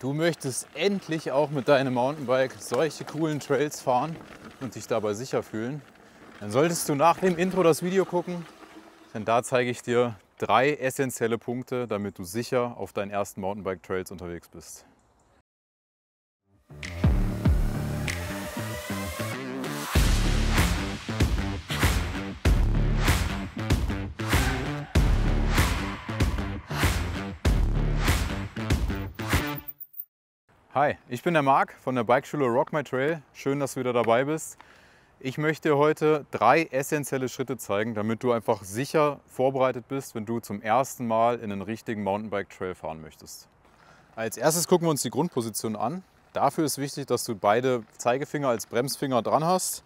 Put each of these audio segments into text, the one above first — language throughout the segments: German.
du möchtest endlich auch mit deinem Mountainbike solche coolen Trails fahren und dich dabei sicher fühlen, dann solltest du nach dem Intro das Video gucken, denn da zeige ich dir drei essentielle Punkte, damit du sicher auf deinen ersten Mountainbike-Trails unterwegs bist. Hi, ich bin der Marc von der Bikeschule Rock My Trail. Schön, dass du wieder dabei bist. Ich möchte heute drei essentielle Schritte zeigen, damit du einfach sicher vorbereitet bist, wenn du zum ersten Mal in den richtigen Mountainbike Trail fahren möchtest. Als erstes gucken wir uns die Grundposition an. Dafür ist wichtig, dass du beide Zeigefinger als Bremsfinger dran hast.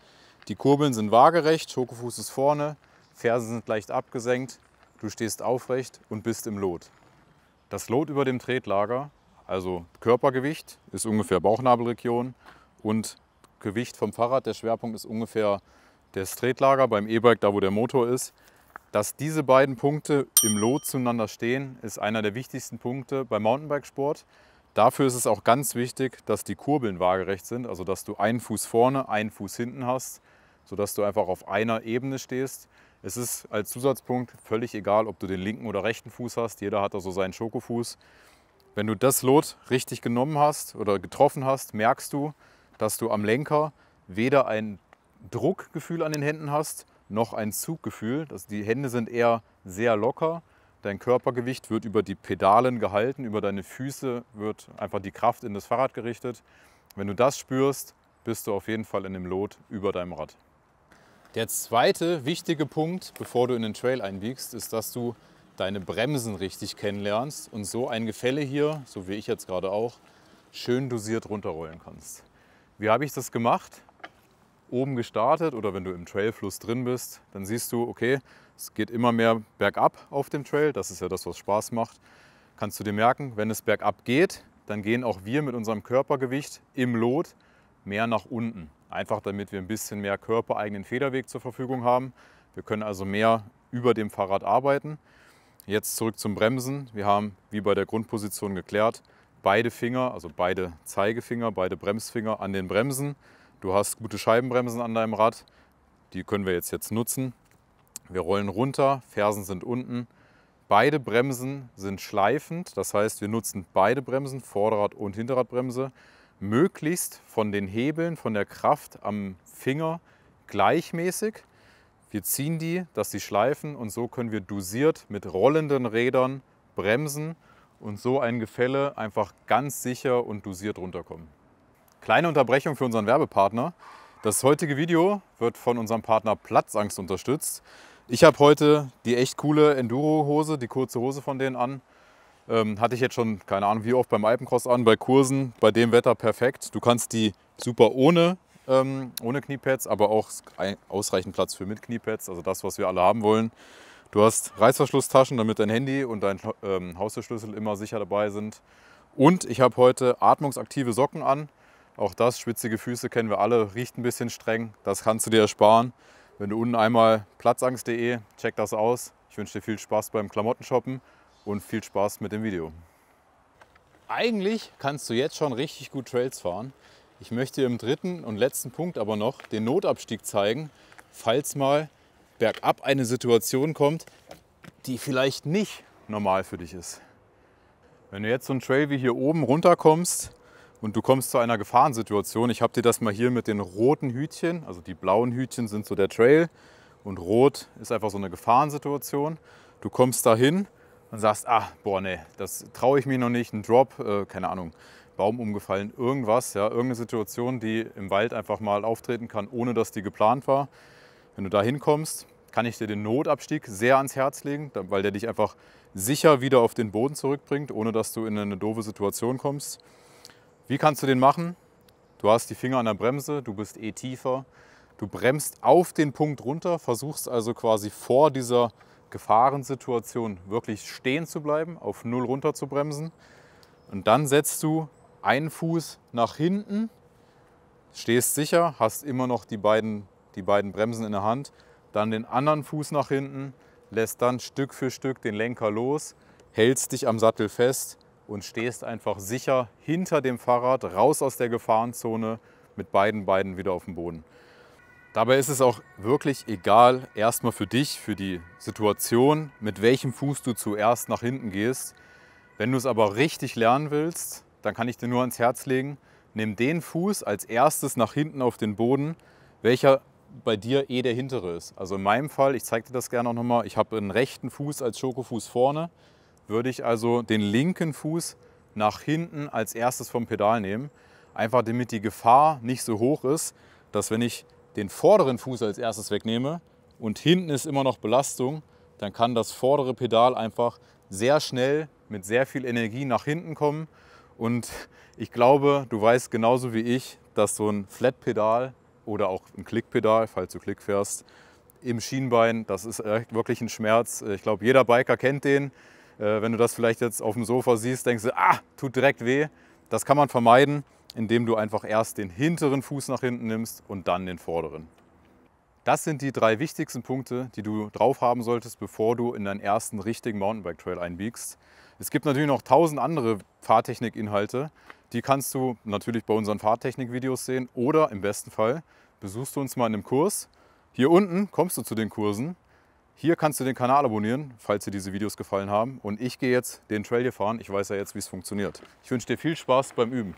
Die Kurbeln sind waagerecht, Schokofuß ist vorne, Fersen sind leicht abgesenkt, du stehst aufrecht und bist im Lot. Das Lot über dem Tretlager also Körpergewicht ist ungefähr Bauchnabelregion und Gewicht vom Fahrrad, der Schwerpunkt ist ungefähr das Tretlager beim E-Bike, da wo der Motor ist. Dass diese beiden Punkte im Lot zueinander stehen, ist einer der wichtigsten Punkte beim Mountainbikesport. Dafür ist es auch ganz wichtig, dass die Kurbeln waagerecht sind, also dass du einen Fuß vorne, einen Fuß hinten hast, sodass du einfach auf einer Ebene stehst. Es ist als Zusatzpunkt völlig egal, ob du den linken oder rechten Fuß hast. Jeder hat da so seinen Schokofuß. Wenn du das Lot richtig genommen hast oder getroffen hast, merkst du, dass du am Lenker weder ein Druckgefühl an den Händen hast, noch ein Zuggefühl. Das, die Hände sind eher sehr locker. Dein Körpergewicht wird über die Pedalen gehalten, über deine Füße wird einfach die Kraft in das Fahrrad gerichtet. Wenn du das spürst, bist du auf jeden Fall in dem Lot über deinem Rad. Der zweite wichtige Punkt, bevor du in den Trail einbiegst, ist, dass du deine Bremsen richtig kennenlernst und so ein Gefälle hier, so wie ich jetzt gerade auch, schön dosiert runterrollen kannst. Wie habe ich das gemacht? Oben gestartet oder wenn du im Trailfluss drin bist, dann siehst du, okay, es geht immer mehr bergab auf dem Trail, das ist ja das, was Spaß macht. Kannst du dir merken, wenn es bergab geht, dann gehen auch wir mit unserem Körpergewicht im Lot mehr nach unten. Einfach damit wir ein bisschen mehr körpereigenen Federweg zur Verfügung haben. Wir können also mehr über dem Fahrrad arbeiten. Jetzt zurück zum Bremsen. Wir haben, wie bei der Grundposition geklärt, beide Finger, also beide Zeigefinger, beide Bremsfinger an den Bremsen. Du hast gute Scheibenbremsen an deinem Rad. Die können wir jetzt, jetzt nutzen. Wir rollen runter, Fersen sind unten. Beide Bremsen sind schleifend, das heißt, wir nutzen beide Bremsen, Vorderrad- und Hinterradbremse, möglichst von den Hebeln, von der Kraft am Finger gleichmäßig. Wir ziehen die, dass sie schleifen und so können wir dosiert mit rollenden Rädern bremsen und so ein Gefälle einfach ganz sicher und dosiert runterkommen. Kleine Unterbrechung für unseren Werbepartner. Das heutige Video wird von unserem Partner Platzangst unterstützt. Ich habe heute die echt coole Enduro-Hose, die kurze Hose von denen an. Ähm, hatte ich jetzt schon, keine Ahnung wie oft, beim Alpencross an, bei Kursen, bei dem Wetter perfekt. Du kannst die super ohne ähm, ohne Kniepads, aber auch ausreichend Platz für mit Kniepads, also das, was wir alle haben wollen. Du hast Reißverschlusstaschen, damit dein Handy und dein ähm, Haustürschlüssel immer sicher dabei sind. Und ich habe heute atmungsaktive Socken an. Auch das, schwitzige Füße kennen wir alle, riecht ein bisschen streng. Das kannst du dir ersparen. Wenn du unten einmal platzangst.de, check das aus. Ich wünsche dir viel Spaß beim Klamottenshoppen und viel Spaß mit dem Video. Eigentlich kannst du jetzt schon richtig gut Trails fahren. Ich möchte im dritten und letzten Punkt aber noch den Notabstieg zeigen, falls mal bergab eine Situation kommt, die vielleicht nicht normal für dich ist. Wenn du jetzt so einen Trail wie hier oben runterkommst und du kommst zu einer Gefahrensituation, ich habe dir das mal hier mit den roten Hütchen, also die blauen Hütchen sind so der Trail und rot ist einfach so eine Gefahrensituation. Du kommst dahin und sagst, ah, boah, nee, das traue ich mir noch nicht, ein Drop, äh, keine Ahnung, Baum umgefallen, irgendwas, ja, irgendeine Situation, die im Wald einfach mal auftreten kann, ohne dass die geplant war. Wenn du da hinkommst, kann ich dir den Notabstieg sehr ans Herz legen, weil der dich einfach sicher wieder auf den Boden zurückbringt, ohne dass du in eine doofe Situation kommst. Wie kannst du den machen? Du hast die Finger an der Bremse, du bist eh tiefer. Du bremst auf den Punkt runter, versuchst also quasi vor dieser Gefahrensituation wirklich stehen zu bleiben, auf Null runter zu bremsen. Und dann setzt du einen Fuß nach hinten, stehst sicher, hast immer noch die beiden, die beiden Bremsen in der Hand, dann den anderen Fuß nach hinten, lässt dann Stück für Stück den Lenker los, hältst dich am Sattel fest und stehst einfach sicher hinter dem Fahrrad, raus aus der Gefahrenzone, mit beiden Beinen wieder auf dem Boden. Dabei ist es auch wirklich egal, erstmal für dich, für die Situation, mit welchem Fuß du zuerst nach hinten gehst. Wenn du es aber richtig lernen willst, dann kann ich dir nur ans Herz legen, nimm den Fuß als erstes nach hinten auf den Boden, welcher bei dir eh der hintere ist. Also in meinem Fall, ich zeige dir das gerne auch nochmal, ich habe einen rechten Fuß als Schokofuß vorne, würde ich also den linken Fuß nach hinten als erstes vom Pedal nehmen, einfach damit die Gefahr nicht so hoch ist, dass wenn ich den vorderen Fuß als erstes wegnehme und hinten ist immer noch Belastung, dann kann das vordere Pedal einfach sehr schnell mit sehr viel Energie nach hinten kommen und ich glaube, du weißt genauso wie ich, dass so ein Flat-Pedal oder auch ein Klickpedal, falls du Klick fährst, im Schienbein, das ist wirklich ein Schmerz. Ich glaube, jeder Biker kennt den. Äh, wenn du das vielleicht jetzt auf dem Sofa siehst, denkst du, ah, tut direkt weh. Das kann man vermeiden, indem du einfach erst den hinteren Fuß nach hinten nimmst und dann den vorderen. Das sind die drei wichtigsten Punkte, die du drauf haben solltest, bevor du in deinen ersten richtigen Mountainbike-Trail einbiegst. Es gibt natürlich noch tausend andere Fahrtechnik-Inhalte. Die kannst du natürlich bei unseren Fahrtechnik-Videos sehen oder im besten Fall besuchst du uns mal in einem Kurs. Hier unten kommst du zu den Kursen. Hier kannst du den Kanal abonnieren, falls dir diese Videos gefallen haben. Und ich gehe jetzt den Trail hier fahren. Ich weiß ja jetzt, wie es funktioniert. Ich wünsche dir viel Spaß beim Üben.